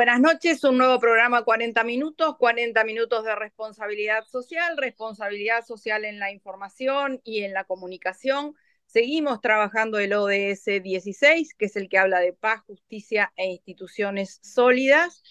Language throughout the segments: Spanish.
buenas noches. Un nuevo programa 40 minutos, 40 minutos de responsabilidad social, responsabilidad social en la información y en la comunicación. Seguimos trabajando el ODS 16, que es el que habla de paz, justicia e instituciones sólidas.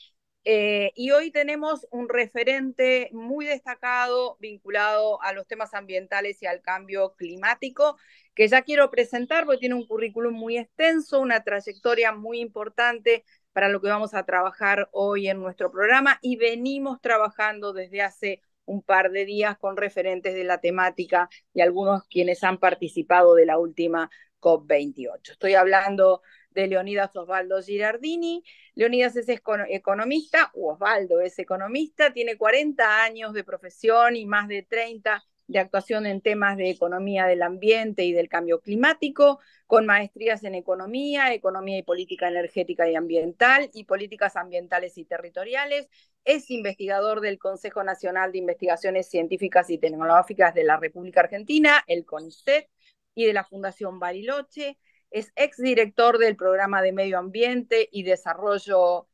Eh, y hoy tenemos un referente muy destacado vinculado a los temas ambientales y al cambio climático, que ya quiero presentar porque tiene un currículum muy extenso, una trayectoria muy importante para lo que vamos a trabajar hoy en nuestro programa y venimos trabajando desde hace un par de días con referentes de la temática y algunos quienes han participado de la última COP28. Estoy hablando de Leonidas Osvaldo Girardini. Leonidas es economista, u Osvaldo es economista, tiene 40 años de profesión y más de 30 de actuación en temas de economía del ambiente y del cambio climático, con maestrías en economía, economía y política energética y ambiental y políticas ambientales y territoriales. Es investigador del Consejo Nacional de Investigaciones Científicas y Tecnológicas de la República Argentina, el CONICET, y de la Fundación Bariloche. Es exdirector del Programa de Medio Ambiente y Desarrollo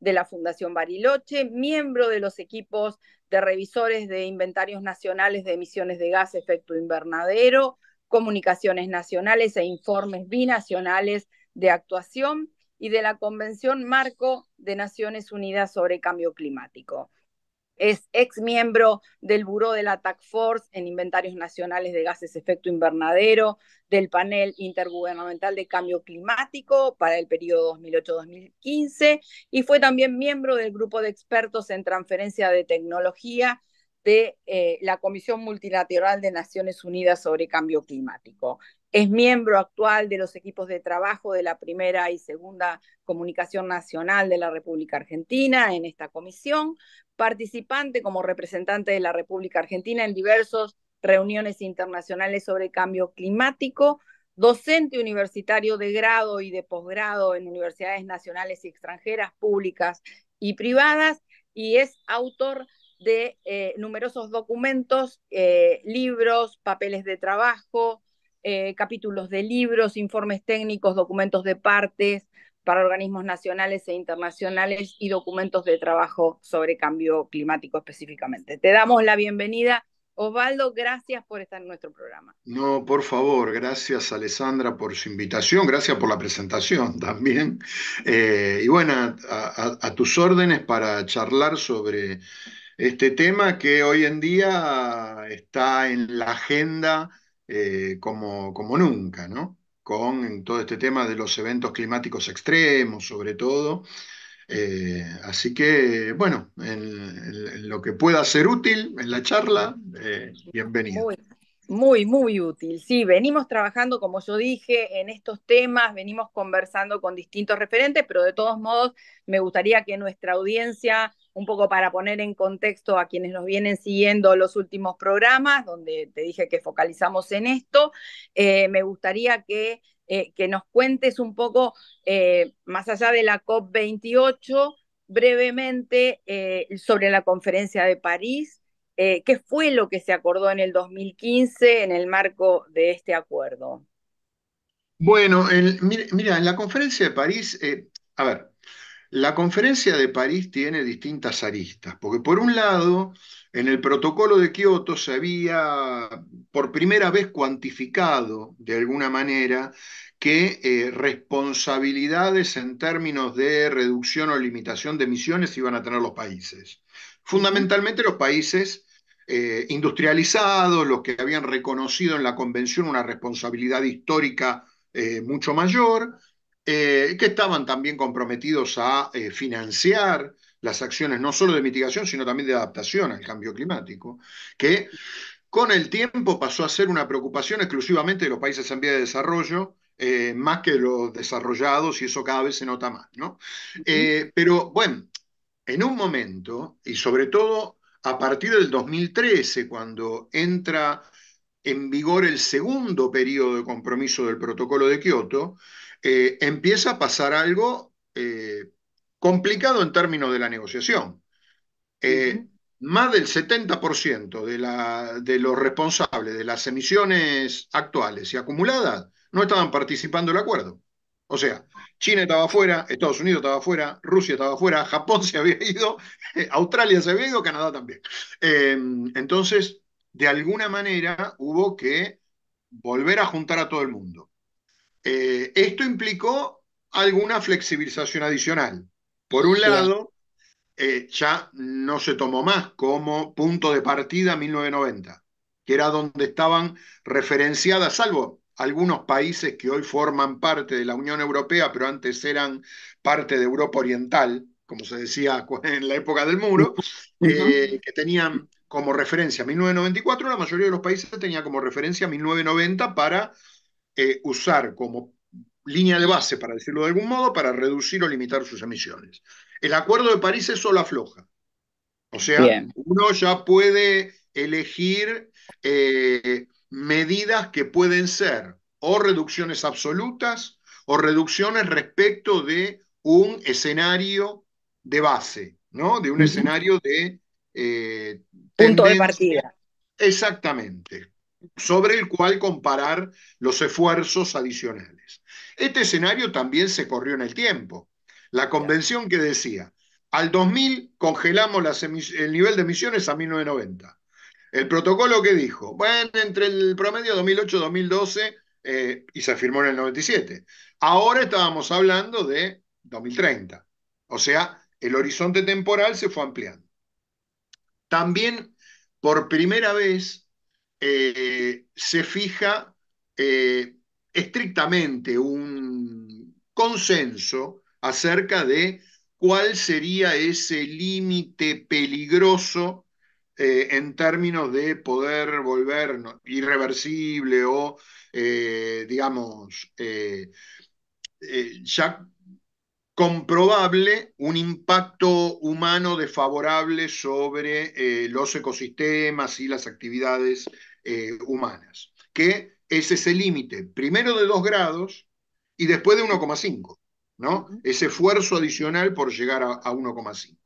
de la Fundación Bariloche, miembro de los equipos de revisores de inventarios nacionales de emisiones de gas efecto invernadero, comunicaciones nacionales e informes binacionales de actuación y de la Convención Marco de Naciones Unidas sobre Cambio Climático es ex miembro del Buró de la TAC Force en inventarios nacionales de gases efecto invernadero, del panel intergubernamental de cambio climático para el periodo 2008-2015 y fue también miembro del grupo de expertos en transferencia de tecnología de eh, la Comisión Multilateral de Naciones Unidas sobre Cambio Climático. Es miembro actual de los equipos de trabajo de la primera y segunda comunicación nacional de la República Argentina en esta comisión participante como representante de la República Argentina en diversas reuniones internacionales sobre cambio climático, docente universitario de grado y de posgrado en universidades nacionales y extranjeras, públicas y privadas, y es autor de eh, numerosos documentos, eh, libros, papeles de trabajo, eh, capítulos de libros, informes técnicos, documentos de partes, para organismos nacionales e internacionales y documentos de trabajo sobre cambio climático específicamente. Te damos la bienvenida. Osvaldo, gracias por estar en nuestro programa. No, por favor, gracias Alessandra por su invitación, gracias por la presentación también. Eh, y bueno, a, tus órdenes para charlar sobre este tema que hoy en día está en la agenda eh, como, como nunca, ¿no? con todo este tema de los eventos climáticos extremos, sobre todo. Eh, así que, bueno, en, lo que pueda ser útil en la charla, eh, bienvenido. Muy, muy, muy útil. Sí, venimos trabajando, como yo dije, en estos temas, venimos conversando con distintos referentes, pero de todos modos me gustaría que nuestra audiencia un poco para poner en contexto a quienes nos vienen siguiendo los últimos programas, donde te dije que focalizamos en esto, eh, me gustaría que, eh, que, nos cuentes un poco, eh, más allá de la COP28, brevemente sobre la conferencia de París, qué fue lo que se acordó en el 2015 en el marco de este acuerdo. Bueno, mira, en la conferencia de París, a ver, la conferencia de París tiene distintas aristas, porque por un lado, en el protocolo de Kioto se había por primera vez cuantificado de alguna manera que eh, responsabilidades en términos de reducción o limitación de emisiones iban a tener los países. Fundamentalmente los países eh, industrializados, los que habían reconocido en la convención una responsabilidad histórica eh, mucho mayor, eh, que estaban también comprometidos a eh, financiar las acciones no solo de mitigación, sino también de adaptación al cambio climático, que con el tiempo pasó a ser una preocupación exclusivamente de los países en vía de desarrollo, eh, más que los desarrollados, y eso cada vez se nota más. pero bueno, en un momento, y sobre todo a partir del 2013, cuando entra en vigor el segundo periodo de compromiso del protocolo de Kioto, eh, empieza a pasar algo eh, complicado en términos de la negociación. Eh, más del 70% de, de los responsables de las emisiones actuales y acumuladas no estaban participando del acuerdo. O sea, China estaba afuera, Estados Unidos estaba afuera, Rusia estaba afuera, Japón se había ido, Australia se había ido, Canadá también. Em, entonces, de alguna manera hubo que volver a juntar a todo el mundo. Eh, esto implicó alguna flexibilización adicional. Por un lado, eh, ya no se tomó más como punto de partida 1990, que era donde estaban referenciadas, salvo algunos países que hoy forman parte de la Unión Europea, pero antes eran parte de Europa Oriental, como se decía en la época del muro, eh, que tenían como referencia 1994, la mayoría de los países tenía como referencia 1990 para eh, usar como línea de base, para decirlo de algún modo, para reducir o limitar sus emisiones. El Acuerdo de París es solo afloja. O sea, uno ya puede elegir eh, medidas que pueden ser o reducciones absolutas o reducciones respecto de un escenario de base, ¿no? De un escenario de... Eh, Punto de partida. Exactamente sobre el cual comparar los esfuerzos adicionales. Este escenario también se corrió en el tiempo. La convención que decía, al 2000 congelamos el nivel de emisiones a 1990. El protocolo que dijo, bueno, entre el promedio 2008-2012 eh, y se firmó en el 97. Ahora estábamos hablando de 2030. O sea, el horizonte temporal se fue ampliando. También, por primera vez, eh, se fija eh, estrictamente un consenso acerca de cuál sería ese límite peligroso eh, en términos de poder volver irreversible o, digamos, ya comprobable un impacto humano desfavorable sobre los ecosistemas y las actividades eh, humanas, que es ese límite, primero de 2 grados y después de 1,5, ¿no? Ese esfuerzo adicional por llegar a, 1,5.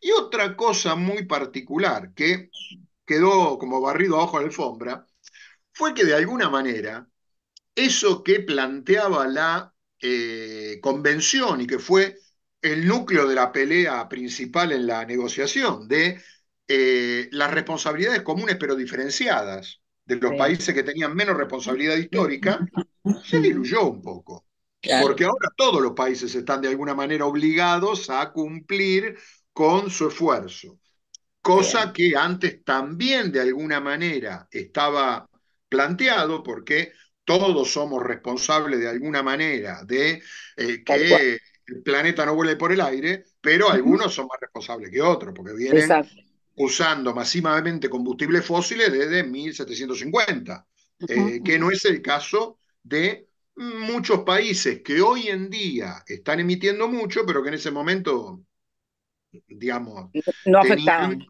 Y otra cosa muy particular que quedó como barrido a ojo la alfombra fue que de alguna manera eso que planteaba la eh, convención y que fue el núcleo de la pelea principal en la negociación, de eh, las responsabilidades comunes pero diferenciadas, de los países que tenían menos responsabilidad histórica, se diluyó un poco. Porque ahora todos los países están de alguna manera obligados a cumplir con su esfuerzo, cosa que antes también de alguna manera estaba planteado porque todos somos responsables de alguna manera de eh, que el planeta no vuele por el aire, pero algunos son más responsables que otros, porque vienen usando masivamente combustibles fósiles desde 1750, eh, que no es el caso de muchos países que hoy en día están emitiendo mucho, pero que en ese momento, digamos, no afectaban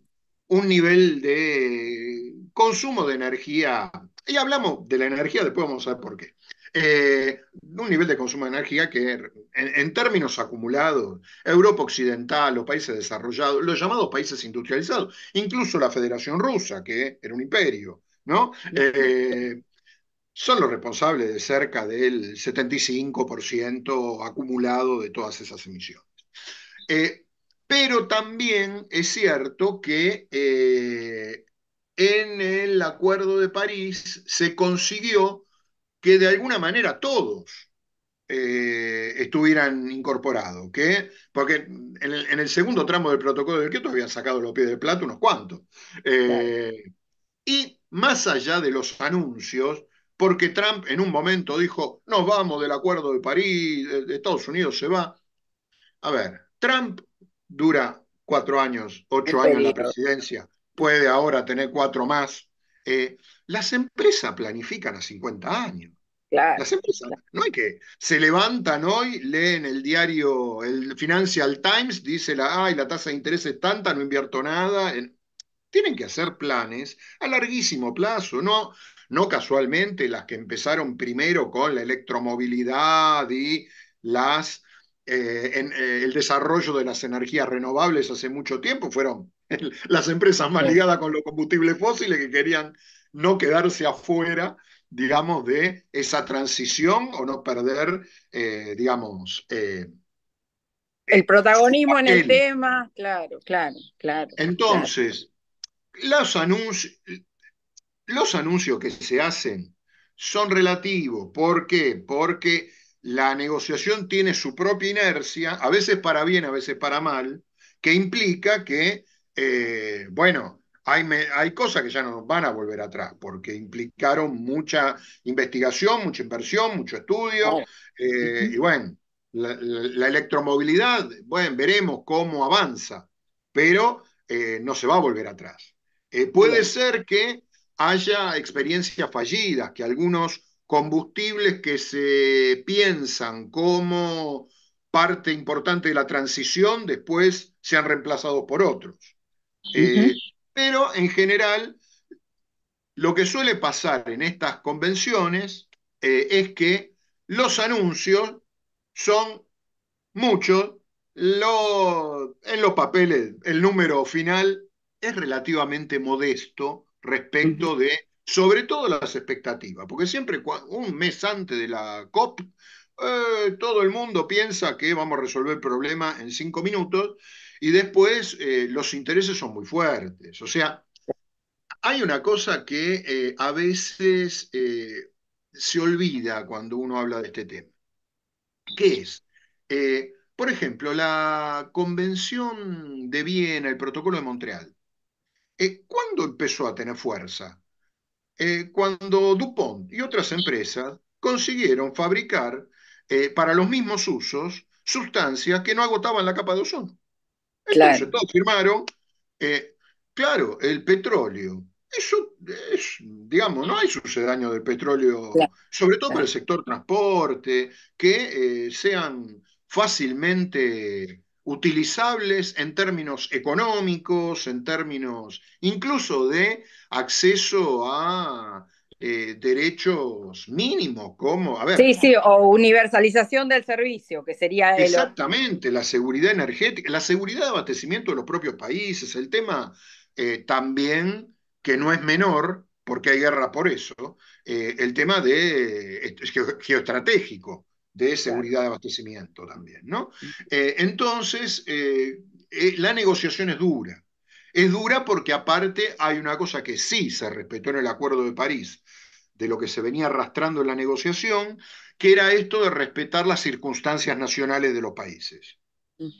un nivel de consumo de energía. Y hablamos de la energía, después vamos a ver por qué. Eh, un nivel de consumo de energía que en, términos acumulados, Europa Occidental, los países desarrollados, los llamados países industrializados, incluso la Federación Rusa, que era un imperio, ¿no? Eh, son los responsables de cerca del 75% acumulado de todas esas emisiones. Eh, pero también es cierto que en el Acuerdo de París se consiguió que de alguna manera todos eh, estuvieran incorporados, porque en el, segundo tramo del protocolo del Kioto habían sacado los pies del plato unos cuantos. Eh, y más allá de los anuncios, porque Trump en un momento dijo, nos vamos del acuerdo de París, Estados Unidos se va. A ver, Trump dura cuatro años, ocho años en la presidencia, puede ahora tener cuatro más, eh, las empresas planifican a 50 años. las empresas, no hay que, se levantan hoy, leen el diario, el Financial Times, dice la, ay, la tasa de interés es tanta, no invierto nada. Tienen que hacer planes a larguísimo plazo, no, no casualmente las que empezaron primero con la electromovilidad y las eh, en eh, el desarrollo de las energías renovables hace mucho tiempo, fueron las empresas más ligadas con los combustibles fósiles que querían no quedarse afuera, digamos, de esa transición o no perder, eh, digamos... el protagonismo en el tema, claro, claro, claro. Entonces, Los, anuncios, los anuncios que se hacen son relativos. ¿Por qué? Porque la negociación tiene su propia inercia, a veces para bien, a veces para mal, que implica que, eh, bueno, hay, hay cosas que ya no van a volver atrás, porque implicaron mucha investigación, mucha inversión, mucho estudio, eh, y bueno, la, electromovilidad, bueno, veremos cómo avanza, pero eh, no se va a volver atrás. puede ser que haya experiencias fallidas, que algunos combustibles que se piensan como parte importante de la transición, después se han reemplazado por otros. Eh, pero en general, lo que suele pasar en estas convenciones eh, es que los anuncios son muchos, en los papeles el número final es relativamente modesto respecto de sobre todo las expectativas, porque siempre un mes antes de la COP, eh, todo el mundo piensa que vamos a resolver el problema en cinco minutos y después eh, los intereses son muy fuertes. O sea, hay una cosa que eh, a veces se olvida cuando uno habla de este tema, que es, por ejemplo, la Convención de Viena, el Protocolo de Montreal. ¿Cuándo empezó a tener fuerza? Eh, cuando DuPont y otras empresas consiguieron fabricar eh, para los mismos usos sustancias que no agotaban la capa de ozono. Entonces todos firmaron, eh, claro, el petróleo. Eso es, digamos, no hay sucedáneo del petróleo, sobre todo para el sector transporte, que sean fácilmente utilizables en términos económicos, en términos incluso de acceso a eh, derechos mínimos, como, Sí, sí, o universalización del servicio, que sería... El... Exactamente, la seguridad energética, la seguridad de abastecimiento de los propios países, el tema eh, también, que no es menor, porque hay guerra por eso, eh, el tema de geoestratégico de seguridad de abastecimiento también, ¿no? Eh, entonces, eh, eh, la negociación es dura. Es dura porque aparte hay una cosa que sí se respetó en el Acuerdo de París, de lo que se venía arrastrando en la negociación, que era esto de respetar las circunstancias nacionales de los países.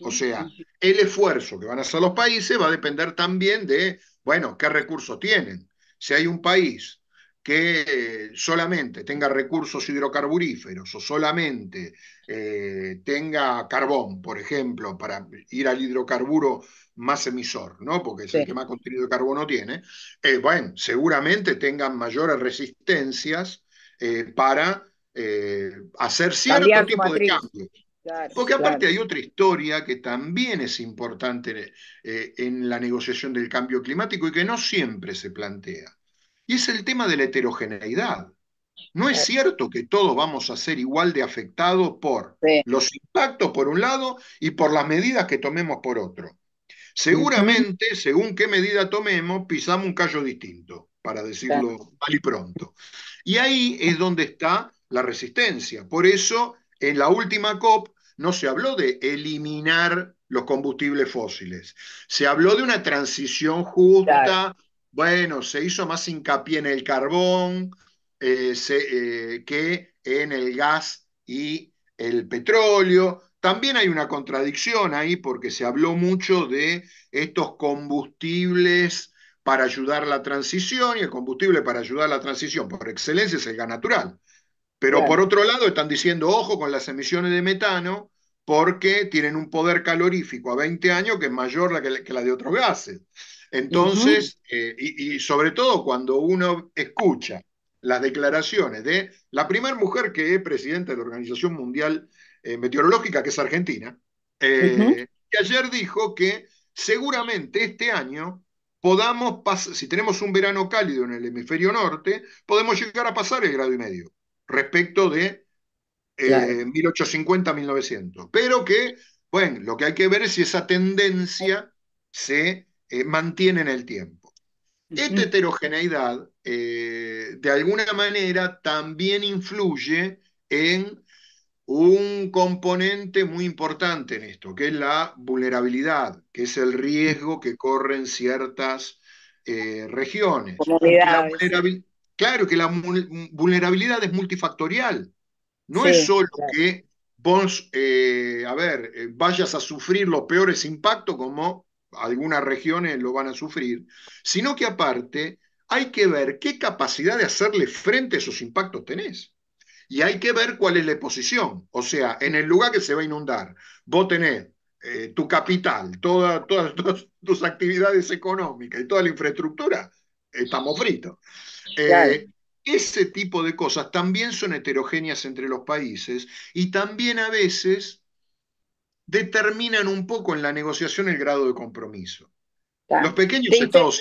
o sea, el esfuerzo que van a hacer los países va a depender también de, bueno, qué recursos tienen. Si hay un país que eh, solamente tenga recursos hidrocarburíferos o solamente eh, tenga carbón, por ejemplo, para ir al hidrocarburo más emisor, ¿no? Porque es el que más contenido de carbono tiene, eh, bueno, seguramente tengan mayores resistencias para hacer cierto tipo de cambio. Porque aparte hay otra historia que también es importante en la negociación del cambio climático y que no siempre se plantea y es el tema de la heterogeneidad. No es cierto que todos vamos a ser igual de afectados por los impactos por un lado y por las medidas que tomemos por otro. Seguramente, según qué medida tomemos, pisamos un callo distinto, para decirlo mal y pronto. Y ahí es donde está la resistencia. Por eso, en la última COP no se habló de eliminar los combustibles fósiles, se habló de una transición justa, bueno, se hizo más hincapié en el carbón eh, eh, que en el gas y el petróleo. También hay una contradicción ahí porque se habló mucho de estos combustibles para ayudar la transición y el combustible para ayudar la transición por excelencia es el gas natural. Pero por otro lado están diciendo, ojo con las emisiones de metano porque tienen un poder calorífico a 20 años que es mayor que la de otros gases. Entonces, eh, y, sobre todo cuando uno escucha las declaraciones de la primera mujer que es presidenta de la Organización Mundial eh, Meteorológica, que es Argentina, eh, que ayer dijo que seguramente este año podamos pasar, si tenemos un verano cálido en el hemisferio norte, podemos llegar a pasar el grado y medio respecto de 1850-1900. Pero que, bueno, lo que hay que ver es si esa tendencia se eh, mantienen el tiempo. Esta heterogeneidad, eh, de alguna manera, también influye en un componente muy importante en esto, que es la vulnerabilidad, que es el riesgo que corren ciertas eh, regiones. claro que la vulnerabilidad es multifactorial. No es solo que vos, a ver, vayas a sufrir los peores impactos como algunas regiones lo van a sufrir, sino que aparte hay que ver qué capacidad de hacerle frente a esos impactos tenés. Y hay que ver cuál es la posición. O sea, en el lugar que se va a inundar, vos tenés eh, tu capital, todas, tus actividades económicas y toda la infraestructura, estamos fritos. Eh, ese tipo de cosas también son heterogéneas entre los países y también a veces determinan un poco en la negociación el grado de compromiso. Los pequeños estados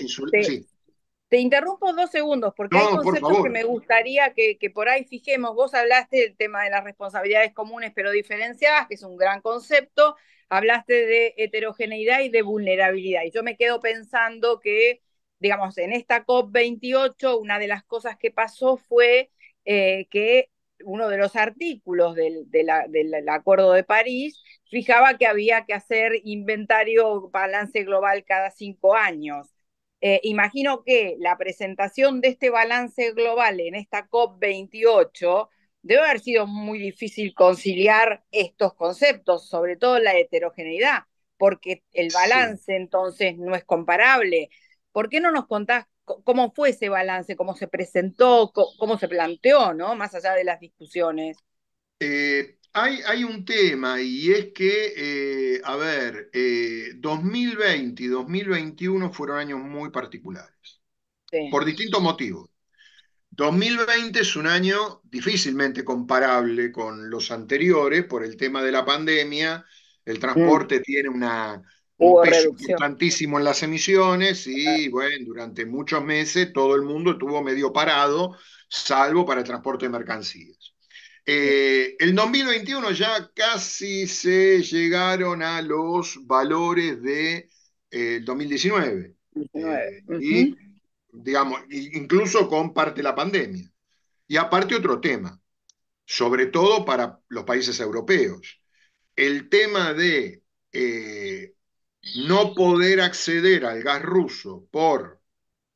Te, interrumpo dos segundos porque hay conceptos que me gustaría que, por ahí fijemos. Vos hablaste del tema de las responsabilidades comunes pero diferenciadas, que es un gran concepto. Hablaste de heterogeneidad y de vulnerabilidad. Y yo me quedo pensando que, digamos, en esta COP28, una de las cosas que pasó fue eh, que uno de los artículos del Acuerdo de París fijaba que había que hacer inventario balance global cada cinco años. Eh, imagino que la presentación de este balance global en esta COP28 debe haber sido muy difícil conciliar estos conceptos, sobre todo la heterogeneidad, porque el balance entonces no es comparable. ¿Por qué no nos contás cómo fue ese balance, cómo se presentó, cómo se planteó, ¿no? Más allá de las discusiones. Eh, hay, un tema y es que, eh, a ver, 2020 eh, y 2021 fueron años muy particulares, por distintos motivos. 2020 es un año difícilmente comparable con los anteriores por el tema de la pandemia, el transporte mm. tiene una, un peso importantísimo en las emisiones y bueno, durante muchos meses todo el mundo estuvo medio parado, salvo para el transporte de mercancías. Eh, el 2021 ya casi se llegaron a los valores del de, 2019. Eh, eh, y, digamos, incluso con parte de la pandemia. Y aparte otro tema, sobre todo para los países europeos. El tema de no poder acceder al gas ruso por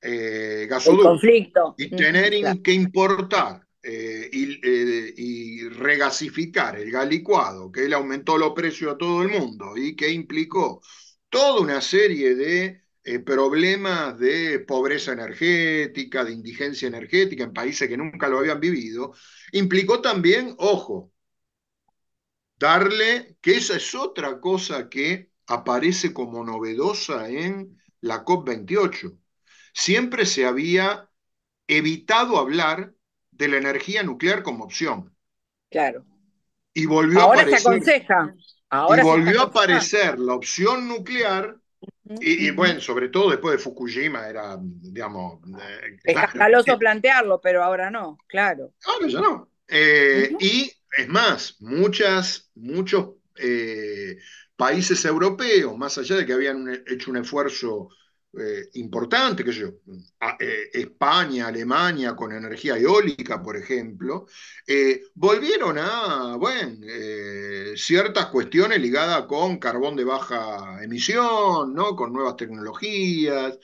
eh, gasoducto y tener que importar eh, eh, y, regasificar el gas licuado, que él aumentó los precios a todo el mundo y que implicó toda una serie de eh, problemas de pobreza energética, de indigencia energética en países que nunca lo habían vivido, implicó también, ojo, darle, que esa es otra cosa que aparece como novedosa en la COP28. Siempre se había evitado hablar de la energía nuclear como opción. Claro. Y volvió Ahora a aparecer, se aconseja. y volvió a aparecer la opción nuclear. Y, bueno, sobre todo después de Fukushima era, digamos... Eh, es plantearlo, pero ahora no, claro. Ahora ya no. Eh, y es más, muchas, muchos eh, países europeos, más allá de que habían hecho un esfuerzo eh, importante, que yo, eh, España, Alemania con energía eólica, por ejemplo, eh, volvieron a, bueno, ciertas cuestiones ligadas con carbón de baja emisión, ¿no? Con nuevas tecnologías.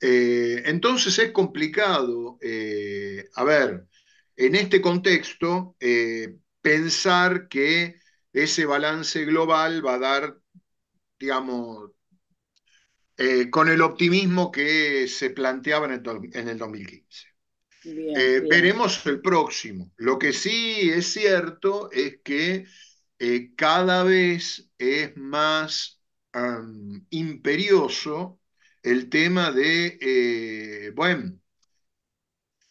entonces es complicado, a ver, en este contexto, pensar que ese balance global va a dar, digamos, eh, con el optimismo que se planteaba en el, 2015. Eh, veremos el próximo. Lo que sí es cierto es que eh, cada vez es más imperioso el tema de, bueno,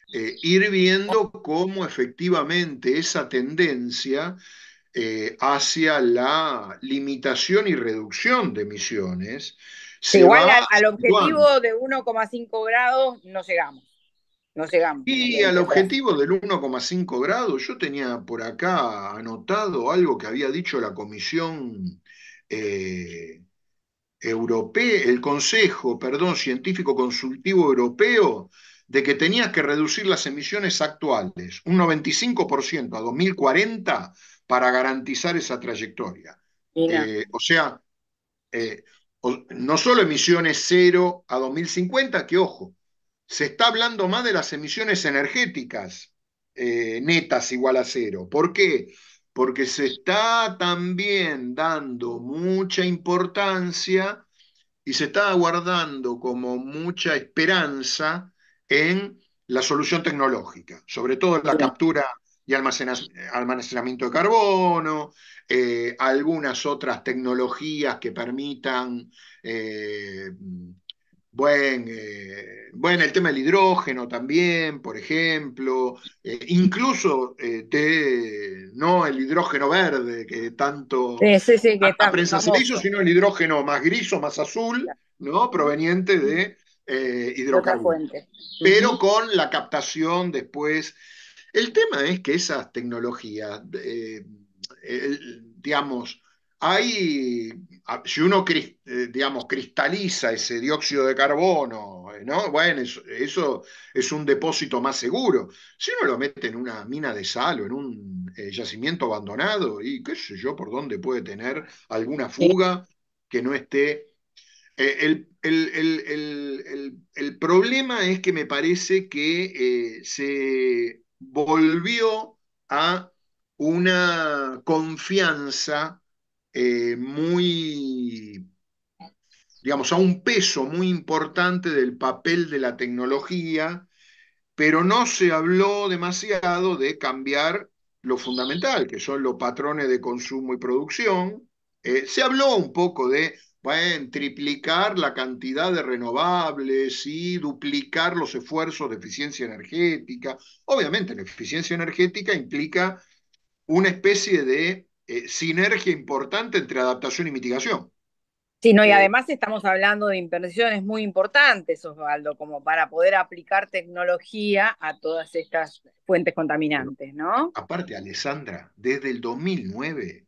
ir viendo cómo efectivamente esa tendencia hacia la limitación y reducción de emisiones igual al, objetivo de 1,5 grados no llegamos. No llegamos. Y este, al objetivo del 1,5 grados, yo tenía por acá anotado algo que había dicho la Comisión eh, Europea, el Consejo, perdón, Científico Consultivo Europeo, de que tenías que reducir las emisiones actuales un 95% a 2040 para garantizar esa trayectoria. Eh, o sea, eh, no solo emisiones cero a 2050, que ojo, se está hablando más de las emisiones energéticas eh, netas igual a cero. ¿Por qué? Porque se está también dando mucha importancia y se está guardando como mucha esperanza en la solución tecnológica, sobre todo en la captura y almacenamiento de carbono, eh, algunas otras tecnologías que permitan eh, bueno, eh, el tema del hidrógeno también, por ejemplo, incluso no el hidrógeno verde que tanto sí, sí, que prensa se hizo, sino el hidrógeno más gris o más azul, ¿no? Proveniente de hidrocarburos. Pero con la captación después el tema es que esas tecnologías, eh, digamos, hay, si uno, eh, digamos, cristaliza ese dióxido de carbono, ¿no? Bueno, eso, es un depósito más seguro. Si uno lo mete en una mina de sal o en un eh, yacimiento abandonado, y qué sé yo, por dónde puede tener alguna fuga que no esté... el, problema es que me parece que se volvió a una confianza eh, muy, digamos, a un peso muy importante del papel de la tecnología, pero no se habló demasiado de cambiar lo fundamental, que son los patrones de consumo y producción. Eh, se habló un poco de Pueden triplicar la cantidad de renovables y duplicar los esfuerzos de eficiencia energética. Obviamente, la eficiencia energética implica una especie de eh, sinergia importante entre adaptación y mitigación. Sí, y eh, además estamos hablando de inversiones muy importantes, Osvaldo, como para poder aplicar tecnología a todas estas fuentes contaminantes, ¿no? Aparte, Alessandra, desde el 2009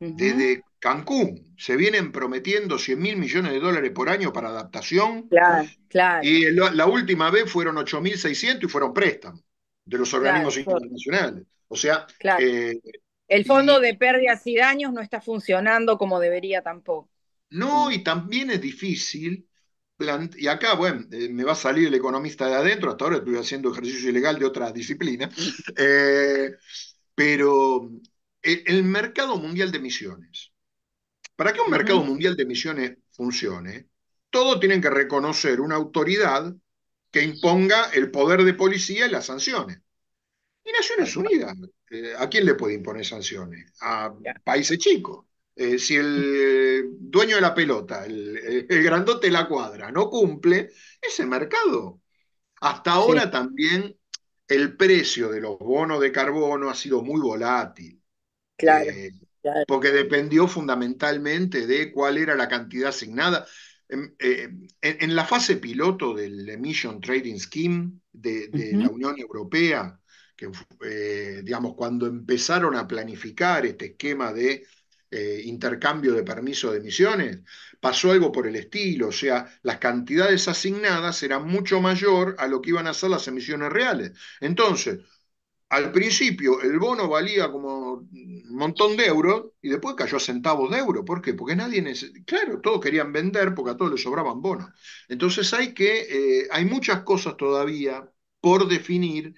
desde Cancún se vienen prometiendo 100 mil millones de dólares por año para adaptación. Claro, claro. Y la última vez fueron 8.600 y fueron préstamos de los organismos internacionales. O sea, claro. Eh, el fondo de pérdidas y daños no está funcionando como debería tampoco. No, y también es difícil. Y acá, bueno, eh, me va a salir el economista de adentro, hasta ahora estoy haciendo ejercicio ilegal de otra disciplina, eh, pero el, mercado mundial de emisiones. Para que un mercado mundial de emisiones funcione, todos tienen que reconocer una autoridad que imponga el poder de policía y las sanciones. Y Naciones Unidas, eh, ¿a quién le puede imponer sanciones? A países chicos. Eh, si el dueño de la pelota, el, grandote de la cuadra, no cumple, ese mercado. Hasta ahora también el precio de los bonos de carbono ha sido muy volátil. Eh, claro, Porque dependió fundamentalmente de cuál era la cantidad asignada. Em, eh, en, la fase piloto del Emission Trading Scheme de, la Unión Europea, que eh, digamos, cuando empezaron a planificar este esquema de intercambio de permisos de emisiones, pasó algo por el estilo, o sea, las cantidades asignadas eran mucho mayor a lo que iban a ser las emisiones reales. Entonces, al principio el bono valía como un montón de euros y después cayó a centavos de euro. ¿Por qué? Porque nadie Claro, todos querían vender porque a todos les sobraban bonos. Entonces hay que, eh, hay muchas cosas todavía por definir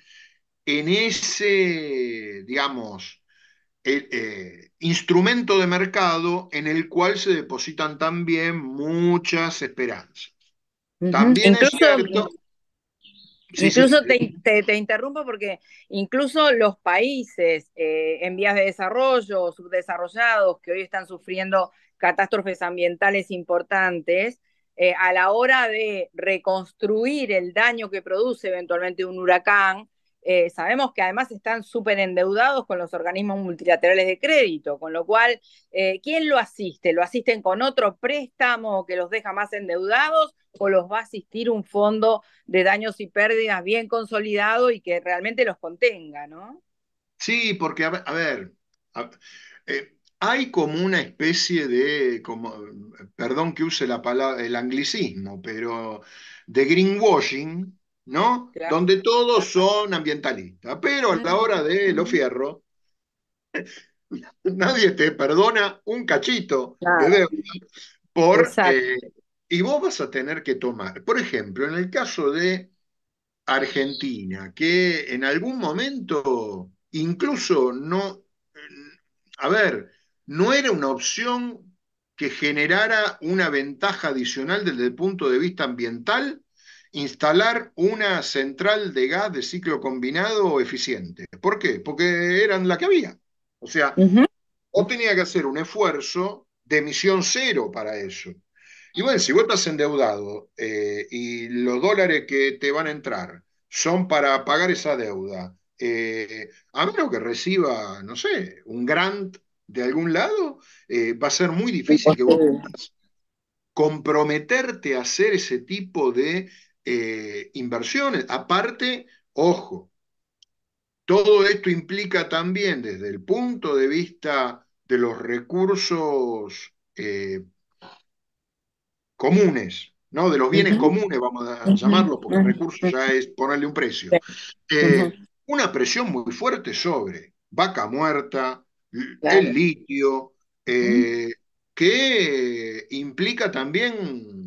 en ese, digamos, eh, instrumento de mercado en el cual se depositan también muchas esperanzas. También es cierto incluso Te, interrumpo porque incluso los países eh, en vías de desarrollo, subdesarrollados, que hoy están sufriendo catástrofes ambientales importantes, eh, a la hora de reconstruir el daño que produce eventualmente un huracán eh, sabemos que además están súper endeudados con los organismos multilaterales de crédito, con lo cual, eh, ¿quién lo asiste? ¿Lo asisten con otro préstamo que los deja más endeudados o los va a asistir un fondo de daños y pérdidas bien consolidado y que realmente los contenga, ¿no? Sí, porque, a ver, eh, hay como una especie de, como, perdón que use la palabra, el anglicismo, pero de greenwashing ¿no? Donde todos son ambientalistas, pero a la hora de lo fierro nadie te perdona un cachito de deuda por... Eh, y vos vas a tener que tomar, por ejemplo, en el caso de Argentina, que en algún momento incluso no, a ver, no era una opción que generara una ventaja adicional desde el punto de vista ambiental instalar una central de gas de ciclo combinado eficiente. ¿Por qué? Porque eran la que había. O sea, o tenía que hacer un esfuerzo de emisión cero para eso. Y bueno, si vos estás endeudado eh, y los dólares que te van a entrar son para pagar esa deuda, eh, a menos que reciba, no sé, un grant de algún lado, eh, va a ser muy difícil que vos comprometerte a hacer ese tipo de eh, inversiones. Aparte, ojo, todo esto implica también desde el punto de vista de los recursos eh, comunes, ¿no? de los bienes comunes, vamos a llamarlo, porque recursos ya es ponerle un precio. Eh, una presión muy fuerte sobre vaca muerta, el litio, que implica también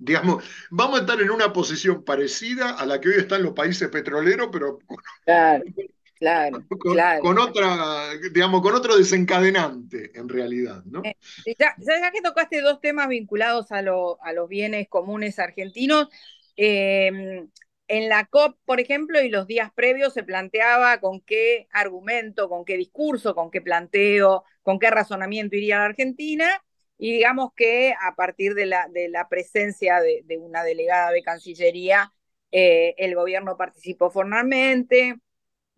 digamos, vamos a estar en una posición parecida a la que hoy están los países petroleros, pero con, otra, digamos, con otro desencadenante en realidad, ¿no? Eh, ya, que tocaste dos temas vinculados a, a los bienes comunes argentinos, em, en la COP, por ejemplo, y los días previos se planteaba con qué argumento, con qué discurso, con qué planteo, con qué razonamiento iría la Argentina y digamos que a partir de la, de la presencia de, una delegada de Cancillería, eh, el gobierno participó formalmente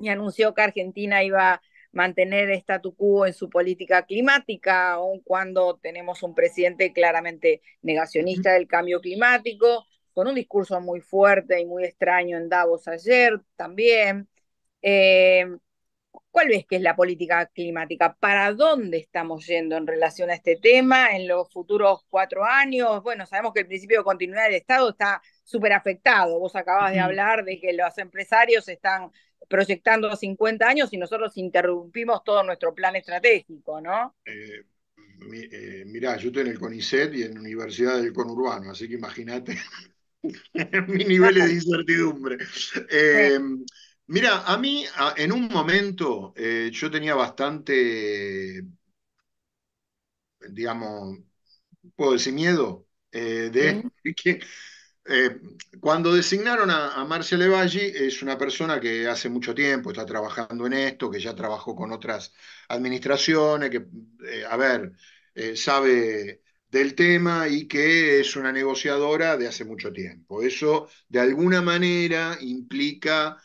y anunció que Argentina iba a mantener statu quo en su política climática, aun cuando tenemos un presidente claramente negacionista del cambio climático, con un discurso muy fuerte y muy extraño en Davos ayer también. Eh, ¿Cuál ves que es la política climática? ¿Para dónde estamos yendo en relación a este tema en los futuros cuatro años? Bueno, sabemos que el principio de continuidad del Estado está súper afectado. Vos acabas de hablar de que los empresarios están proyectando 50 años y nosotros interrumpimos todo nuestro plan estratégico, ¿no? Eh, eh, mirá, yo estoy en el CONICET y en la Universidad del Conurbano, así que imagínate mis niveles de incertidumbre. Eh, Mira, a mí en un momento eh, yo tenía bastante, digamos, puedo decir miedo, eh, de que eh, cuando designaron a, Marcia Levalli, es una persona que hace mucho tiempo está trabajando en esto, que ya trabajó con otras administraciones, que, a ver, sabe del tema y que es una negociadora de hace mucho tiempo. Eso, de alguna manera, implica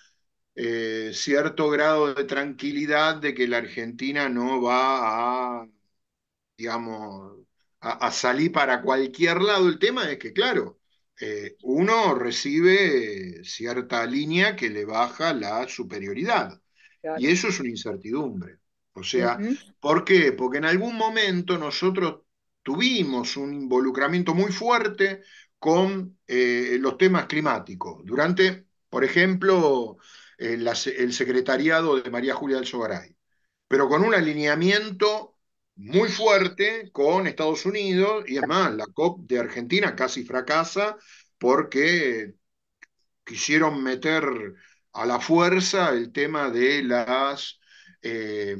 eh, cierto grado de tranquilidad de que la Argentina no va a, digamos, a, salir para cualquier lado. El tema es que, claro, eh, uno recibe cierta línea que le baja la superioridad. Y eso es una incertidumbre. O sea, ¿por qué? Porque en algún momento nosotros tuvimos un involucramiento muy fuerte con eh, los temas climáticos. Durante, por ejemplo, el secretariado de María Julia del Sogaray, pero con un alineamiento muy fuerte con Estados Unidos, y además la COP de Argentina casi fracasa porque quisieron meter a la fuerza el tema de las eh,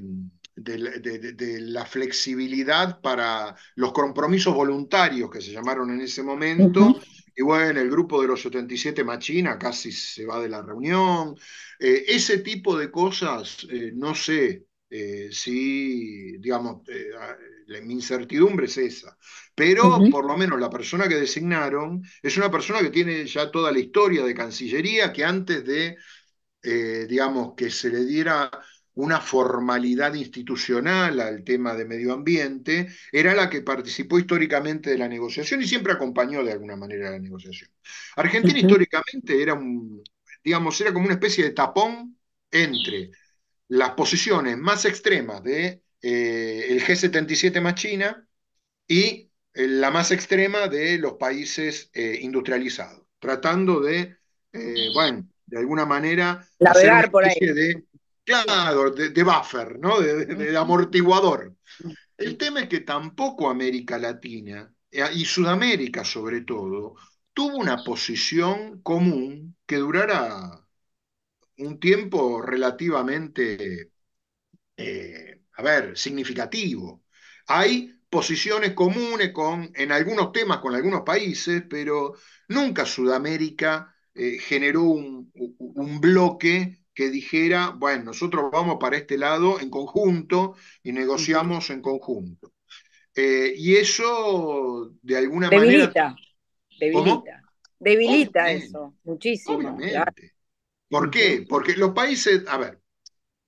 de, la flexibilidad para los compromisos voluntarios que se llamaron en ese momento y bueno, el grupo de los 77 Machina casi se va de la reunión. Eh, ese tipo de cosas, eh, no sé eh, si, digamos, la, mi incertidumbre es esa. Pero por lo menos la persona que designaron es una persona que tiene ya toda la historia de Cancillería, que antes de, digamos, que se le diera una formalidad institucional al tema de medio ambiente, era la que participó históricamente de la negociación y siempre acompañó de alguna manera la negociación. Argentina históricamente era un, digamos, era como una especie de tapón entre las posiciones más extremas de eh, G77 más China y eh, la más extrema de los países eh, industrializados, tratando de, bueno, de alguna manera, por Claro, de, buffer, ¿no? De, amortiguador. El tema es que tampoco América Latina, eh, y Sudamérica sobre todo, tuvo una posición común que durara un tiempo relativamente, eh, a ver, significativo. Hay posiciones comunes con, en algunos temas con algunos países, pero nunca Sudamérica eh, generó un, un bloque que dijera, bueno, nosotros vamos para este lado en conjunto y negociamos en conjunto. Eh, y eso, de alguna manera... Debilita, Debilita. debilita eso, muchísimo. ¿Por qué? Porque los países, a ver,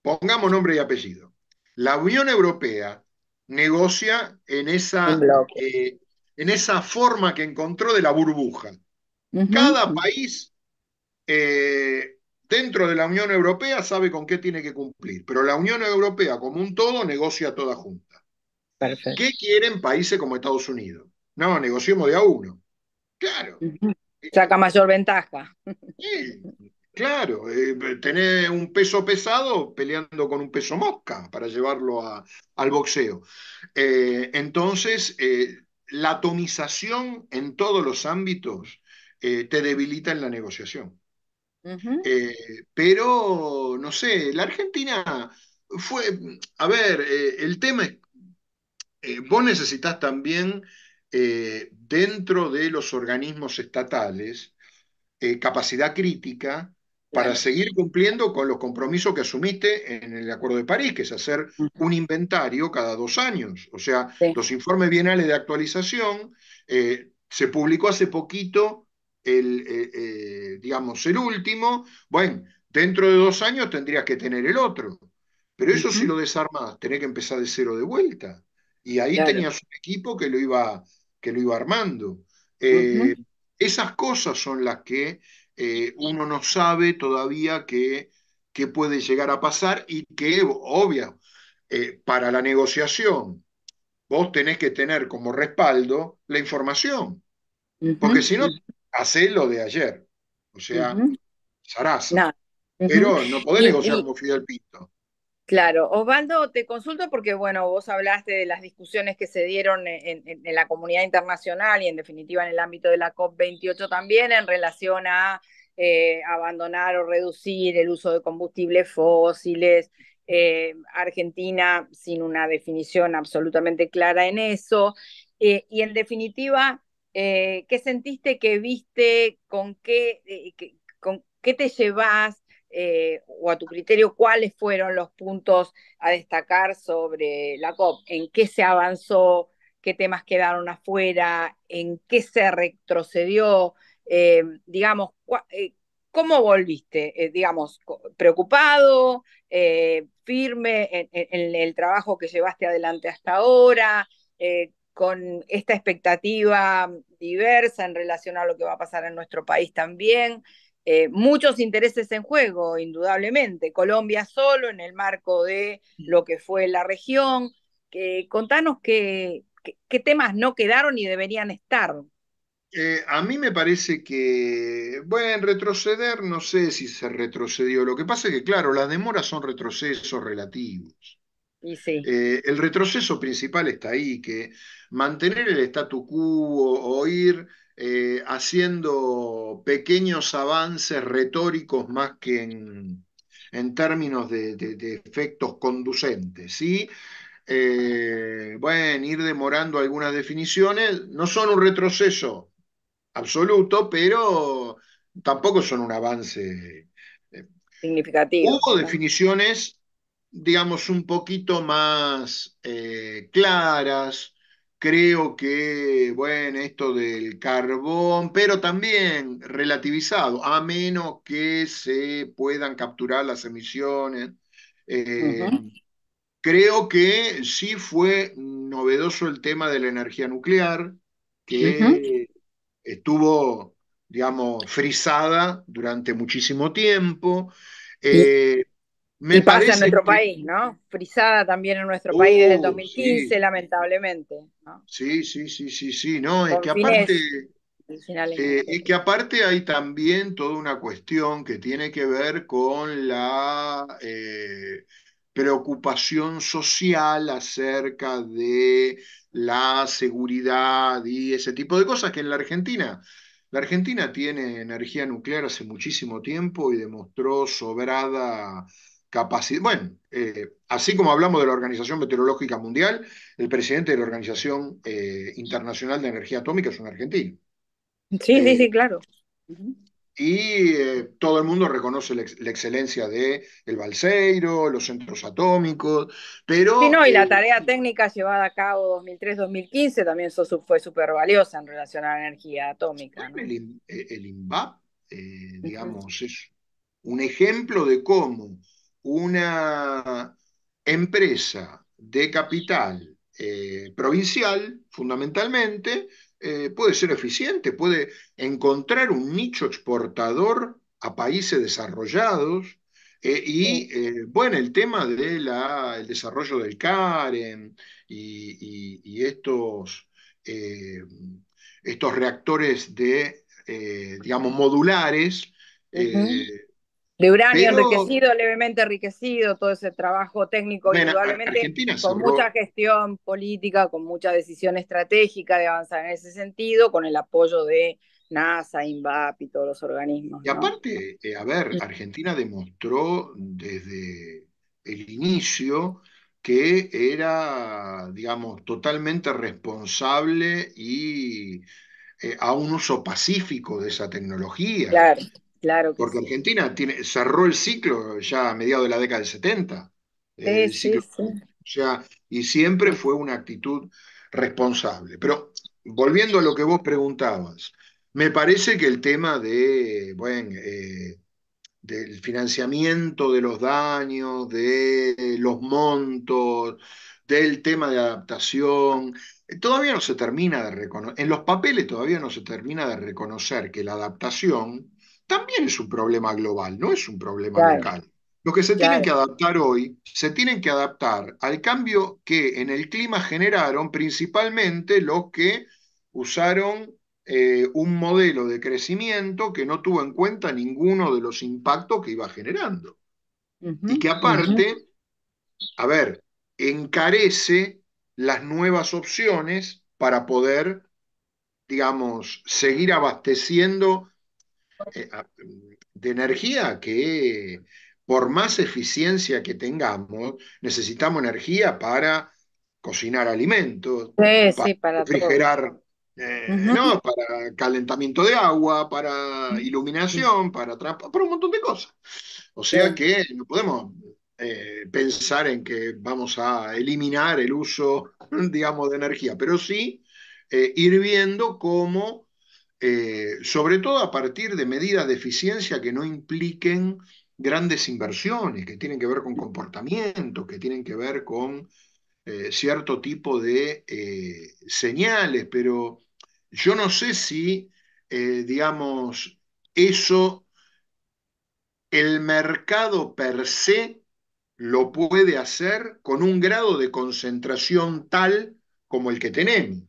pongamos nombre y apellido. La Unión Europea negocia en esa, eh, en esa forma que encontró de la burbuja. Cada país eh, dentro de la Unión Europea sabe con qué tiene que cumplir, pero la Unión Europea como un todo negocia toda junta. ¿Qué quieren países como Estados Unidos? No, negociemos de a uno. Claro. Saca mayor ventaja. Sí, claro, eh, tener un peso pesado peleando con un peso mosca para llevarlo al boxeo. Eh, entonces, eh, la atomización en todos los ámbitos te debilita en la negociación. Eh, pero, no sé, la Argentina fue, a ver, eh, el tema eh, vos necesitas también dentro de los organismos estatales capacidad crítica para seguir cumpliendo con los compromisos que asumiste en el Acuerdo de París, que es hacer un inventario cada dos años. O sea, los informes bienales de actualización, se publicó hace poquito eh, eh, digamos, el último, bueno, dentro de dos años tendrías que tener el otro. Pero eso si lo desarmás, tenés que empezar de cero de vuelta. Y ahí tenías un equipo que lo iba, que lo iba armando. Eh, esas cosas son las que uno no sabe todavía que, que, puede llegar a pasar y que, obvio, para la negociación, vos tenés que tener como respaldo la información. Porque si no, hacé lo de ayer, o sea, uh Pero no podés negociar con Fidel Pinto. Claro, Osvaldo, te consulto porque, bueno, vos hablaste de las discusiones que se dieron en, la comunidad internacional y en definitiva en el ámbito de la COP28 también en relación a eh, abandonar o reducir el uso de combustibles fósiles. Eh, Argentina sin una definición absolutamente clara en eso. Eh, y en definitiva, eh, qué sentiste que viste, con qué, eh, con qué te llevas eh, o a tu criterio cuáles fueron los puntos a destacar sobre la COP, en qué se avanzó, qué temas quedaron afuera, en qué se retrocedió, digamos, ¿cómo volviste? digamos, preocupado, firme en, el trabajo que llevaste adelante hasta ahora. Eh, con esta expectativa diversa en relación a lo que va a pasar en nuestro país también. Eh, muchos intereses en juego, indudablemente. Colombia solo en el marco de mm. lo que fue la región. contanos qué, temas no quedaron y deberían estar. Eh, a mí me parece que, bueno, retroceder no sé si se retrocedió. Lo que pasa es que, claro, las demoras son retrocesos relativos. Eh, el retroceso principal está ahí, que mantener el statu quo o ir eh, haciendo pequeños avances retóricos más que en, términos de, efectos conducentes, ¿sí? Eh, bueno, ir demorando algunas definiciones, no son un retroceso absoluto, pero tampoco son un avance significativo. Hubo definiciones digamos, un poquito más eh, claras. Creo que, bueno, esto del carbón, pero también relativizado, a menos que se puedan capturar las emisiones. Eh, creo que sí fue novedoso el tema de la energía nuclear, que estuvo, digamos, frisada durante muchísimo tiempo. Eh, me pasa en nuestro país, ¿no? Frisada también en nuestro país desde el 2015, uh, lamentablemente. Sí, sí, sí, sí, sí, no, es que aparte... Eh, es que aparte hay también toda una cuestión que tiene que ver con la eh, preocupación social acerca de la seguridad y ese tipo de cosas que en la Argentina la Argentina tiene energía nuclear hace muchísimo tiempo y demostró sobrada bueno, eh, así como hablamos de la Organización Meteorológica Mundial, el presidente de la Organización eh, Internacional de Energía Atómica es un argentino. Sí, sí, sí, eh, claro. Y todo el mundo reconoce la, excelencia de el Balseiro, los centros atómicos, pero... Sí, no, y la tarea técnica llevada a cabo 2003-2015 también fue súper valiosa en relación a la energía atómica. El, el digamos, es un ejemplo de cómo una empresa de capital eh, provincial, fundamentalmente, eh, puede ser eficiente, puede encontrar un nicho exportador a países desarrollados. Eh, y bueno, el tema del el desarrollo del CARE y, estos, estos reactores de, digamos, modulares, de uranio enriquecido, levemente enriquecido, todo ese trabajo técnico, indudablemente, con mucha gestión política, con mucha decisión estratégica de avanzar en ese sentido, con el apoyo de NASA, INVAP y todos los organismos. Y aparte, eh, a ver, Argentina demostró desde el inicio que era, digamos, totalmente responsable y eh, a un uso pacífico de esa tecnología. Claro. Porque Argentina tiene, cerró el ciclo ya a mediados de la década del 70. y siempre fue una actitud responsable. Pero volviendo a lo que vos preguntabas, me parece que el tema de, bueno, eh, del financiamiento de los daños, de los montos, del tema de adaptación, eh, todavía no se termina de reconocer, en los papeles todavía no se termina de reconocer que la adaptación también es un problema global, no es un problema local. Los que se tienen que adaptar hoy, se tienen que adaptar al cambio que en el clima generaron principalmente los que usaron eh, un modelo de crecimiento que no tuvo en cuenta ninguno de los impactos que iba generando. y que aparte, a ver, encarece las nuevas opciones para poder, digamos, seguir abasteciendo eh, mm, de energía que por más eficiencia que tengamos, necesitamos energía para cocinar alimentos, para, refrigerar, eh, no, para calentamiento de agua, para iluminación, para, un montón de cosas. O sea que no podemos eh, pensar en que vamos a eliminar el uso, digamos, de energía, pero sí ir viendo cómo eh, sobre todo a partir de medidas de eficiencia que no impliquen grandes inversiones, que tienen que ver con comportamientos, que tienen que ver con eh, cierto tipo de eh, señales, pero yo no sé si, digamos, eso el mercado per se lo puede hacer con un grado de concentración tal como el que tenemos.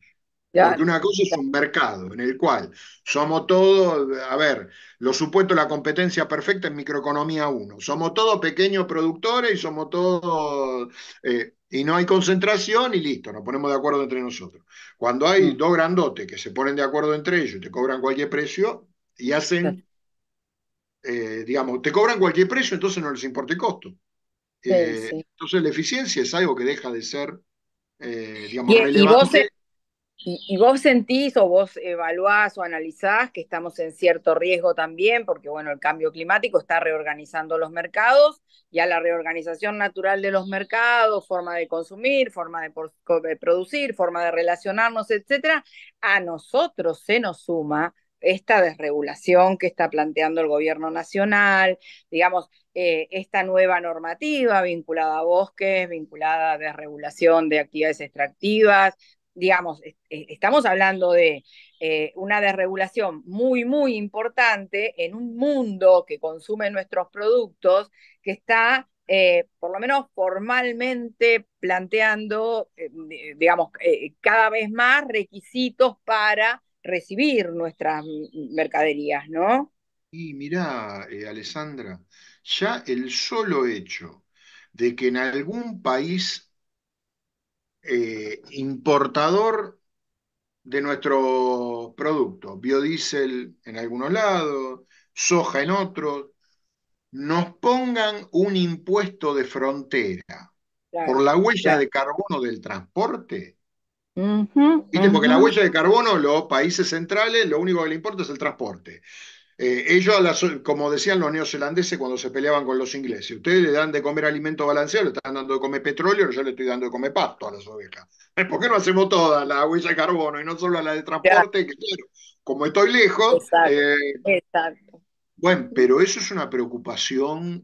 Porque una cosa es un mercado en el cual somos todos, a ver, lo supuesto la competencia perfecta en microeconomía 1, somos todos pequeños productores y somos todos, eh, y no hay concentración y listo, nos ponemos de acuerdo entre nosotros. Cuando hay mm. dos grandotes que se ponen de acuerdo entre ellos y te cobran cualquier precio y hacen, eh, digamos, te cobran cualquier precio, entonces no les importa el costo. Eh, entonces la eficiencia es algo que deja de ser, digamos, relevante. E-, y, vos sentís o vos evaluás o analizás que estamos en cierto riesgo también, porque bueno, el cambio climático está reorganizando los mercados, ya la reorganización natural de los mercados, forma de consumir, forma de, producir, forma de relacionarnos, etcétera, a nosotros se nos suma esta desregulación que está planteando el gobierno nacional, digamos, eh, esta nueva normativa vinculada a bosques, vinculada a desregulación de actividades extractivas, digamos, eh, estamos hablando de eh, una desregulación muy, muy importante en un mundo que consume nuestros productos, que está, eh, por lo menos formalmente, planteando, digamos, cada vez más requisitos para recibir nuestras mercaderías, ¿no? Y mira Alessandra, ya el solo hecho de que en algún país eh, importador de nuestro producto, biodiesel en algunos lados, soja en otros, nos pongan un impuesto de frontera por la huella de carbono del transporte. Porque la huella de carbono, los países centrales, lo único que le importa es el transporte. Eh, ellos, como decían los neozelandeses cuando se peleaban con los ingleses, ustedes le dan de comer alimento balanceado, le están dando de comer petróleo, yo le estoy dando de comer pasto a las ovejas. Eh, ¿Por qué no hacemos todas la huella de carbono y no solo la de transporte? como estoy lejos. Eh, bueno, pero eso es una preocupación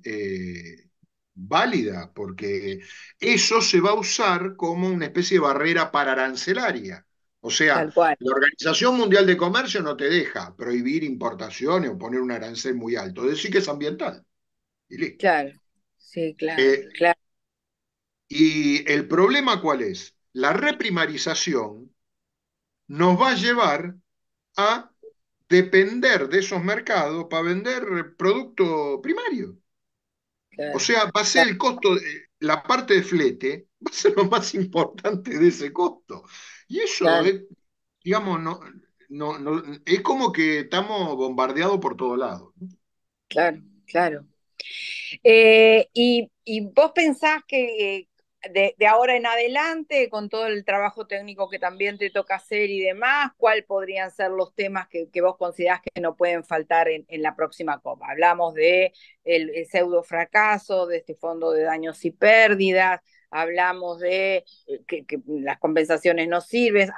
válida, porque eso se va a usar como una especie de barrera pararancelaria. O sea, la Organización Mundial de Comercio no te deja prohibir importaciones o poner un arancel muy alto. Decir que es ambiental. Y Claro, sí, eh, claro, Y el problema cuál es? La reprimarización nos va a llevar a depender de esos mercados para vender producto primario. O sea, va a ser el costo, la parte de flete va a ser lo más importante de ese costo. Y eso, eh, digamos, no, es como que estamos bombardeados por todos lados. Claro, claro. Eh, y, vos pensás que eh, de, ahora en adelante, con todo el trabajo técnico que también te toca hacer y demás, ¿cuáles podrían ser los temas que, vos considerás que no pueden faltar en, la próxima Copa? Hablamos de el, pseudo fracaso, de este fondo de daños y pérdidas, hablamos de eh, que, las compensaciones no sirven,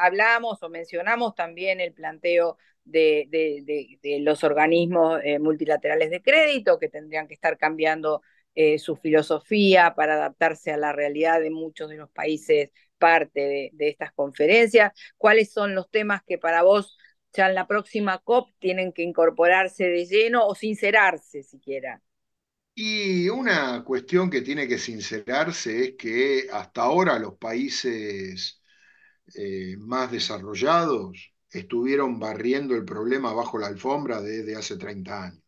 hablamos o mencionamos también el planteo de, los organismos eh, multilaterales de crédito que tendrían que estar cambiando eh, su filosofía para adaptarse a la realidad de muchos de los países parte de estas conferencias. ¿Cuáles son los temas que para vos ya en la próxima COP tienen que incorporarse de lleno o sincerarse siquiera? Y una cuestión que tiene que sincerarse es que hasta ahora los países eh, más desarrollados estuvieron barriendo el problema bajo la alfombra desde hace 30 años.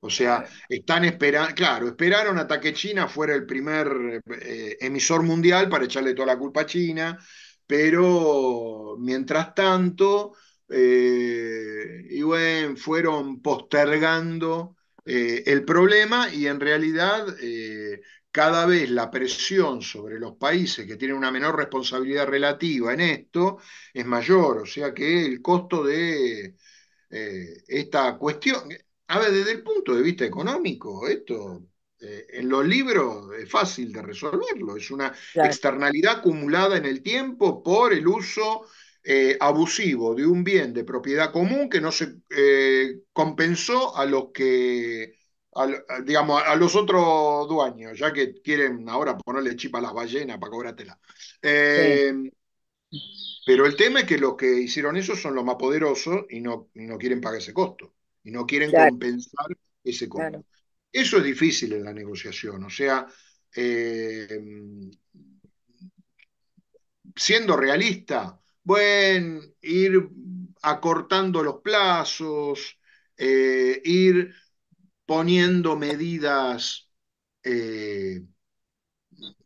O sea, están esperando, claro, esperaron hasta que China fuera el primer eh, emisor mundial para echarle toda la culpa a China, pero mientras tanto, eh, fueron postergando eh, el problema y en realidad eh, cada vez la presión sobre los países que tienen una menor responsabilidad relativa en esto es mayor, o sea que el costo de eh, esta cuestión, a ver, desde el punto de vista económico, esto en los libros es fácil de resolverlo, es una externalidad acumulada en el tiempo por el uso eh, abusivo de un bien de propiedad común que no se eh, compensó a los que, digamos, a los otros dueños, ya que quieren ahora ponerle chip a las ballenas para cobrártela. Em, pero el tema es que los que hicieron eso son los más poderosos y no, no quieren pagar ese costo, y no quieren compensar ese costo. Eso es difícil en la negociación, o sea, em, siendo realista, buen ir acortando los plazos, eh, ir poniendo medidas eh,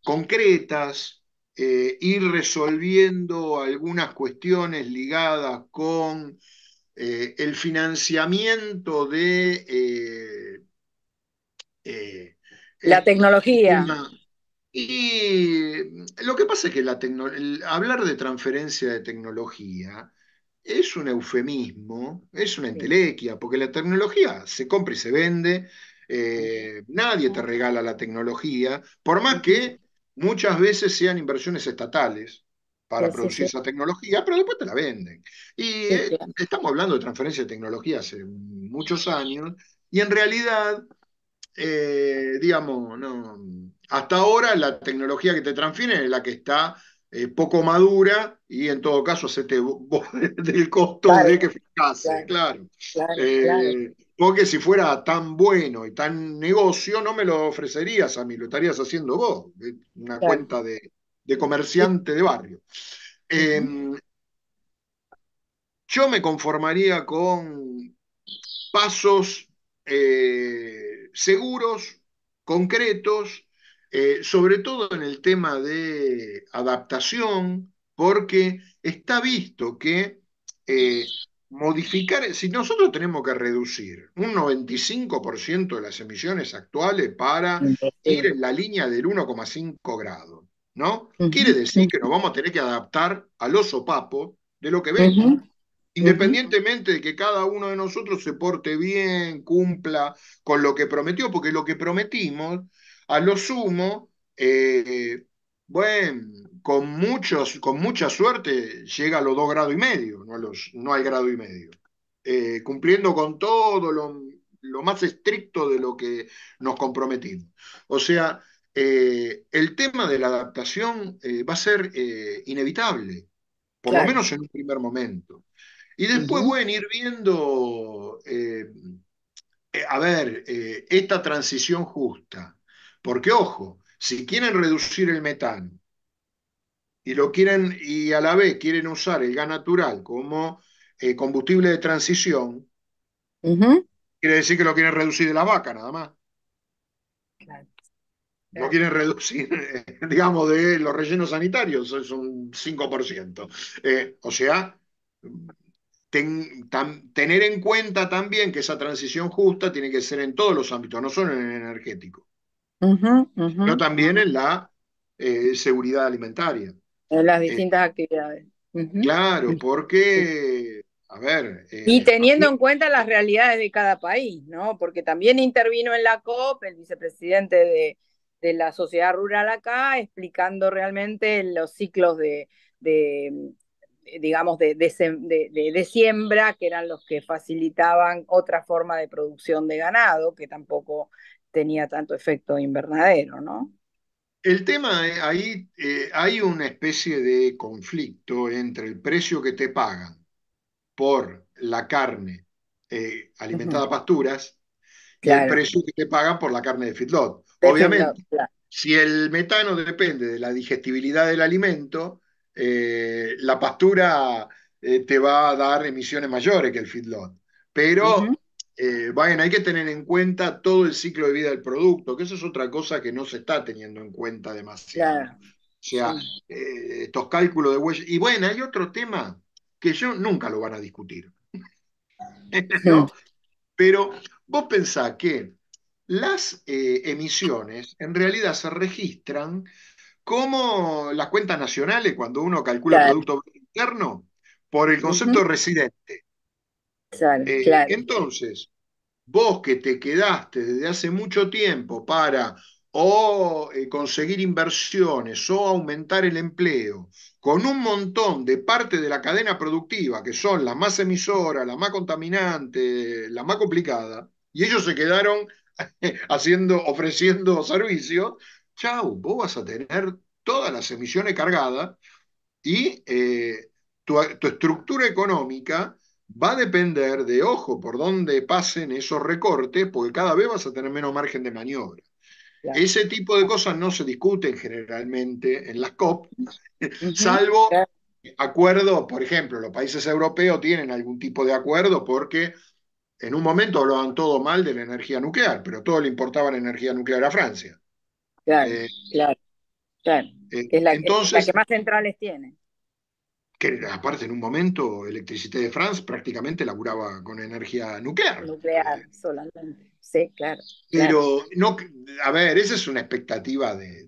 concretas, eh, ir resolviendo algunas cuestiones ligadas con el financiamiento de... la tecnología. Y lo que pasa es que hablar de transferencia de tecnología es un eufemismo, es una entelequia, porque la tecnología se compra y se vende, eh, nadie te regala la tecnología, por más que muchas veces sean inversiones estatales para producir esa tecnología, pero después te la venden. Y eh, estamos hablando de transferencia de tecnología hace muchos años, y en realidad, eh, digamos, no hasta ahora la tecnología que te transfiere es la que está eh, poco madura y en todo caso se te del costo de que fracase, eh, claro. porque si fuera tan bueno y tan negocio, no me lo ofrecerías a mí, lo estarías haciendo vos, una cuenta de, comerciante de barrio. Em, yo me conformaría con pasos eh, seguros, concretos, eh, sobre todo en el tema de adaptación, porque está visto que eh, modificar, si nosotros tenemos que reducir un 95% de las emisiones actuales para ir en la línea del 1,5 grado, ¿no? Quiere decir que nos vamos a tener que adaptar al oso papo de lo que vemos. Independientemente de que cada uno de nosotros se porte bien, cumpla con lo que prometió, porque lo que prometimos a lo sumo, eh, bueno, con, muchos, con mucha suerte llega a los dos grados y medio, no, los, no al grado y medio. Eh, cumpliendo con todo lo, más estricto de lo que nos comprometimos. O sea, eh, el tema de la adaptación va a ser inevitable, por lo menos en un primer momento. Y después, bueno, ir viendo, a ver, esta transición justa porque, ojo, si quieren reducir el metano y lo quieren, y a la vez quieren usar el gas natural como eh, combustible de transición, quiere decir que lo quieren reducir de la vaca nada más. No quieren reducir, digamos, de los rellenos sanitarios, es un 5%. Eh, o sea, tener en cuenta también que esa transición justa tiene que ser en todos los ámbitos, no solo en el energético. Pero también en la eh, seguridad alimentaria. En las eh, distintas actividades. Claro, porque, a ver... Eh, y teniendo en cuenta las realidades de cada país, ¿no? Porque también intervino en la COP el vicepresidente de, la sociedad rural acá, explicando realmente los ciclos de, de digamos, de, siembra, que eran los que facilitaban otra forma de producción de ganado, que tampoco tenía tanto efecto invernadero, ¿no? El tema, eh, ahí eh, hay una especie de conflicto entre el precio que te pagan por la carne eh, alimentada a pasturas y el precio que te pagan por la carne de feedlot. Obviamente, si el metano depende de la digestibilidad del alimento, la pastura te va a dar emisiones mayores que el feedlot. Pero vayan, eh, hay que tener en cuenta todo el ciclo de vida del producto, que eso es otra cosa que no se está teniendo en cuenta demasiado. O sea, eh, estos cálculos de huellas. Y bueno, hay otro tema que yo nunca lo van a discutir. Pero vos pensás que las eh, emisiones en realidad se registran como las cuentas nacionales cuando uno calcula el Producto Interno por el concepto residente. Eh, entonces, vos que te quedaste desde hace mucho tiempo para o eh, conseguir inversiones o aumentar el empleo, con un montón de parte de la cadena productiva que son la más emisora, la más contaminante, la más complicada, y ellos se quedaron haciendo, ofreciendo servicios, chau, vos vas a tener todas las emisiones cargadas y eh, tu, estructura económica va a depender de, ojo, por dónde pasen esos recortes, porque cada vez vas a tener menos margen de maniobra. Ese tipo de cosas no se discuten generalmente en las COP, salvo acuerdos, por ejemplo, los países europeos tienen algún tipo de acuerdo porque en un momento hablaban todo mal de la energía nuclear, pero todo le importaba la energía nuclear a Francia. Claro, eh, claro, eh, la, entonces, es que más centrales tiene aparte en un momento Electricité de France prácticamente laburaba con energía nuclear. Nuclear, eh, solamente. Sí, claro. Pero, no, a ver, esa es una expectativa de,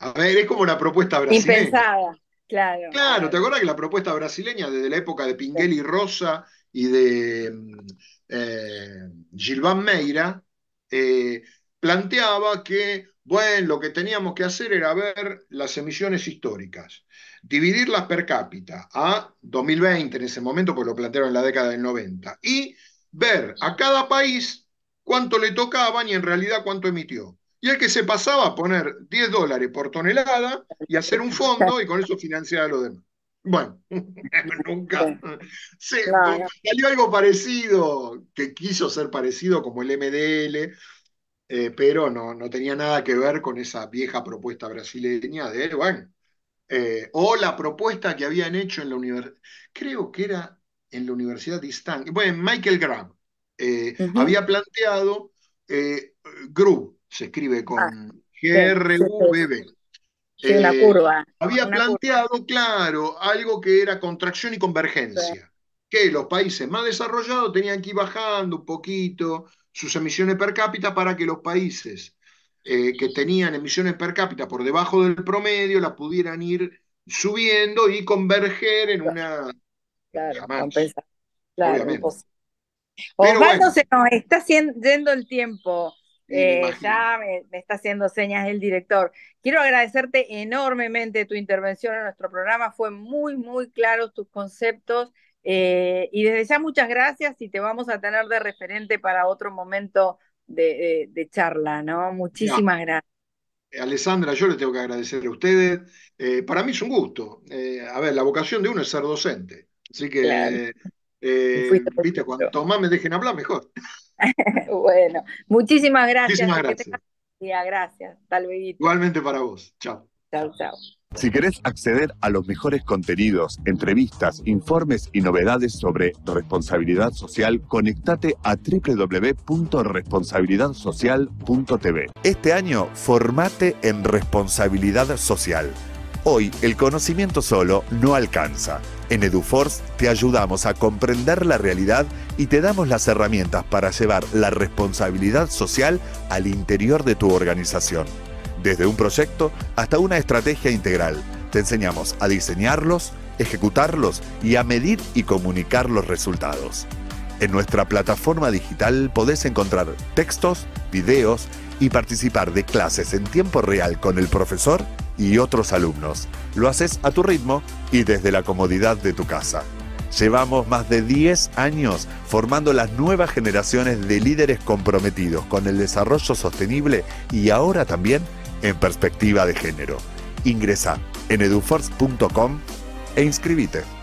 A ver, es como la propuesta brasileña. Impensada, claro. Claro, ¿te acuerdas que la propuesta brasileña desde la época de Pinguel Rosa y de mm, eh, Gilván Meira eh, planteaba que, bueno, lo que teníamos que hacer era ver las emisiones históricas, dividirlas per cápita a 2020 en ese momento, porque lo plantearon en la década del 90, y ver a cada país cuánto le tocaban y en realidad cuánto emitió. Y el que se pasaba a poner 10 dólares por tonelada y hacer un fondo y con eso financiar a lo demás. Bueno, nunca. Sí, Salió algo parecido, que quiso ser parecido como el MDL, eh, pero no, no tenía nada que ver con esa vieja propuesta brasileña de, bueno, eh, o la propuesta que habían hecho en la universidad, creo que era en la Universidad de Stanford, bueno, Michael Graham, eh, había planteado GRU, se escribe con ah, G-R-U-B-B. sí. la curva. Había planteado, claro, algo que era contracción y convergencia. que los países más desarrollados tenían que ir bajando un poquito sus emisiones per cápita para que los países eh, que tenían emisiones per cápita por debajo del promedio la pudieran ir subiendo y converger en una... Claro, compensa, Claro, Osvaldo bueno. se nos está yendo el tiempo. Eh, ya me, está haciendo señas el director. Quiero agradecerte enormemente tu intervención en nuestro programa. Fue muy, muy claro tus conceptos eh, y desde ya muchas gracias y te vamos a tener de referente para otro momento de, eh, charla, ¿no? Muchísimas gracias. Alessandra, yo le tengo que agradecer a ustedes. Eh, para mí es un gusto. a ver, la vocación de uno es ser docente. Así que, viste, cuanto más me dejen hablar, mejor. bueno, muchísimas gracias. Muchísimas gracias. gracias. Tal Igualmente para vos. Chao. Chao, chao. Si querés acceder a los mejores contenidos, entrevistas, informes y novedades sobre responsabilidad social, conectate a www.responsabilidadsocial.tv. Este año, formate en responsabilidad social. Hoy, el conocimiento solo no alcanza. En EduForce te ayudamos a comprender la realidad y te damos las herramientas para llevar la responsabilidad social al interior de tu organización. Desde un proyecto hasta una estrategia integral, te enseñamos a diseñarlos, ejecutarlos y a medir y comunicar los resultados. En nuestra plataforma digital podés encontrar textos, videos y participar de clases en tiempo real con el profesor y otros alumnos. Lo haces a tu ritmo y desde la comodidad de tu casa. Llevamos más de 10 años formando las nuevas generaciones de líderes comprometidos con el desarrollo sostenible y ahora también en perspectiva de género. Ingresa en eduforce.com e inscribite.